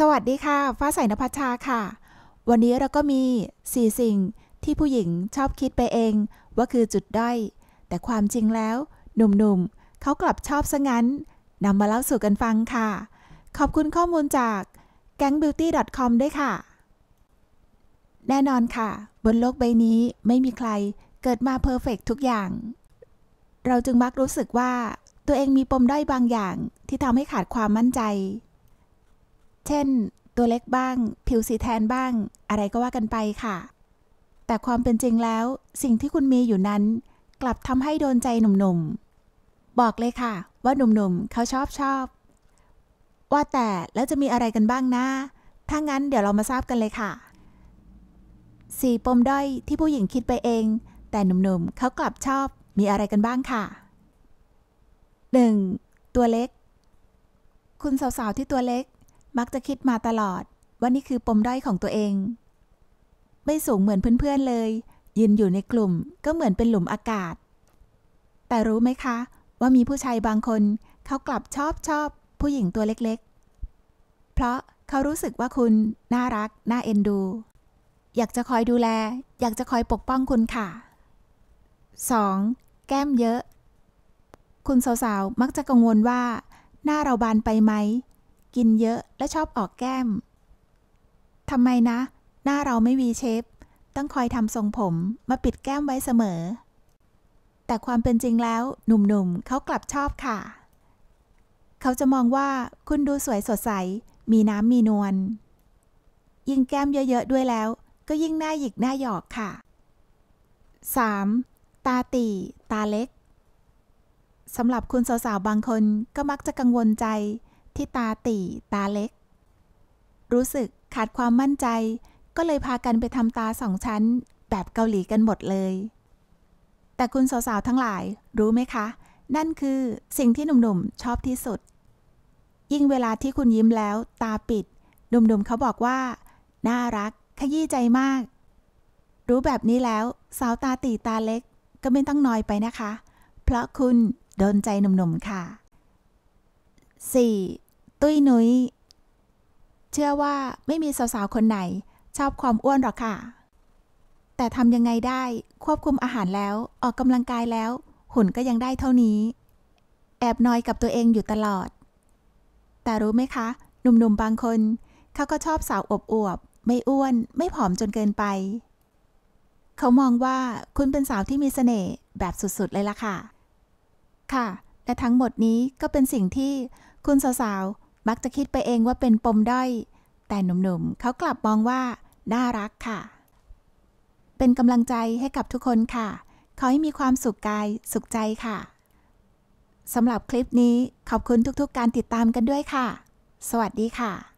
สวัสดีค่ะ ฟ้าใสนภัชชาค่ะ วันนี้เราก็มี 4 สิ่งที่ผู้หญิงชอบคิดไปเอง ว่าคือจุดด้อย แต่ความจริงแล้ว หนุ่มๆ เขากลับชอบซะงั้น นำมาเล่าสู่กันฟังค่ะ ขอบคุณข้อมูลจาก gangbeauty.com ด้วยค่ะ แน่นอนค่ะ บนโลกใบนี้ไม่มีใครเกิดมาเพอร์เฟกทุกอย่าง เราจึงมักรู้สึกว่าตัวเองมีปมด้อยบางอย่าง ที่ทำให้ขาดความมั่นใจเช่น ตัวเล็กบ้าง ผิวสีแทนบ้าง อะไรก็ว่ากันไปค่ะ แต่ความเป็นจริงแล้ว สิ่งที่คุณมีอยู่นั้น กลับทำให้โดนใจหนุ่มๆบอกเลยค่ะ ว่าหนุ่มๆเขาชอบชอบ ว่าแต่แล้วจะมีอะไรกันบ้างนะถ้างั้นเดี๋ยวเรามาทราบกันเลยค่ะ สี่ปมด้อยที่ผู้หญิงคิดไปเอง แต่หนุ่มๆเขากลับชอบมีอะไรกันบ้างค่ะ 1. ตัวเล็ก คุณสาวๆที่ตัวเล็กมักจะคิดมาตลอดว่านี่คือปมด้อยของตัวเอง ไม่สูงเหมือนเพื่อนๆเลย ยืนอยู่ในกลุ่มก็เหมือนเป็นหลุมอากาศ แต่รู้ไหมคะว่ามีผู้ชายบางคนเขากลับชอบชอบผู้หญิงตัวเล็กๆ เพราะเขารู้สึกว่าคุณน่ารัก น่าเอ็นดู อยากจะคอยดูแล อยากจะคอยปกป้องคุณค่ะ 2. แก้มเยอะ คุณสาวๆมักจะกังวลว่า หน้าเราบานไปไหมกินเยอะและชอบออกแก้ม ทำไมนะ หน้าเราไม่วีเชฟต้องคอยทำทรงผมมาปิดแก้มไว้เสมอ แต่ความเป็นจริงแล้วหนุ่มๆ เขากลับชอบค่ะ เขาจะมองว่าคุณดูสวยสดใส มีน้ำมีนวลยิ่งแก้มเยอะๆด้วยแล้ว ก็ยิ่งหน้าหยิกหน้าหยอกค่ะ 3. ตาตี ตาเล็กสำหรับคุณสาวๆบางคนก็มักจะกังวลใจที่ตาตีตาเล็ก รู้สึกขาดความมั่นใจ ก็เลยพากันไปทำตาสองชั้น แบบเกาหลีกันหมดเลย แต่คุณ สาวๆทั้งหลายรู้ไหมคะ นั่นคือสิ่งที่หนุ่มๆชอบที่สุด ยิ่งเวลาที่คุณยิ้มแล้วตาปิด หนุ่ม ๆ เขาบอกว่า น่ารักขยี้ใจมาก รู้แบบนี้แล้ว สาวตา ตีตาเล็กก็ไม่ต้องนอยไปนะคะ เพราะคุณโดนใจหนุ่มๆค่ะ 4. ตุ้ยนุ้ยเชื่อว่าไม่มีสาวๆ คนไหนชอบความอ้วนหรอกค่ะ แต่ทำยังไงได้ควบคุมอาหารแล้วออกกำลังกายแล้ว หุ่นก็ยังได้เท่านี้ แอบนอยกับตัวเองอยู่ตลอด แต่รู้ไหมคะ หนุ่มๆบางคนเขาก็ชอบสาวอบอวบไม่อ้วน ไม่ผอมจนเกินไปเขามองว่าคุณเป็นสาวที่มีเสน่ห์แบบสุดๆ เลยล่ะค่ะ ค่ะและทั้งหมดนี้ก็เป็นสิ่งที่คุณสาวๆมักจะคิดไปเองว่าเป็นปมด้อย แต่หนุ่มๆ เขากลับมองว่า น่ารักค่ะ เป็นกำลังใจให้กับทุกคนค่ะ ขอให้มีความสุขกายสุขใจค่ะ สำหรับคลิปนี้ ขอบคุณทุกๆกการติดตามกันด้วยค่ะ สวัสดีค่ะ